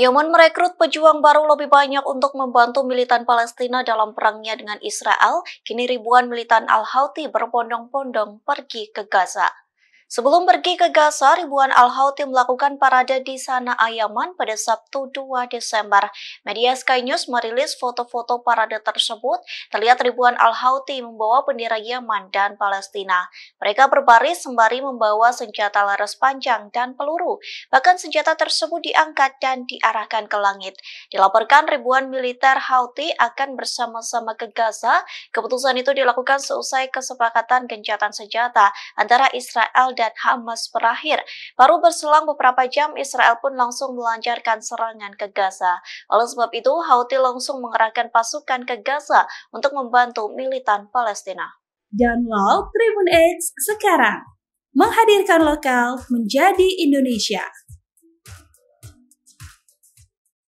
Yaman merekrut pejuang baru lebih banyak untuk membantu militan Palestina dalam perangnya dengan Israel. Kini ribuan militan Al-Houthi berbondong-bondong pergi ke Gaza. Sebelum pergi ke Gaza, ribuan al hauti melakukan parade di sana Ayaman pada Sabtu 2 Desember. Media Sky News merilis foto-foto parade tersebut. Terlihat ribuan al hauti membawa bendera Yaman dan Palestina. Mereka berbaris sembari membawa senjata laras panjang dan peluru. Bahkan senjata tersebut diangkat dan diarahkan ke langit. Dilaporkan ribuan militer Houthi akan bersama-sama ke Gaza. Keputusan itu dilakukan seusai kesepakatan gencatan senjata antara Israel dan Hamas berakhir. Baru berselang beberapa jam, Israel pun langsung melancarkan serangan ke Gaza. Oleh sebab itu, Houthi langsung mengerahkan pasukan ke Gaza untuk membantu militan Palestina. Download Tribun X sekarang. Menghadirkan lokal menjadi Indonesia.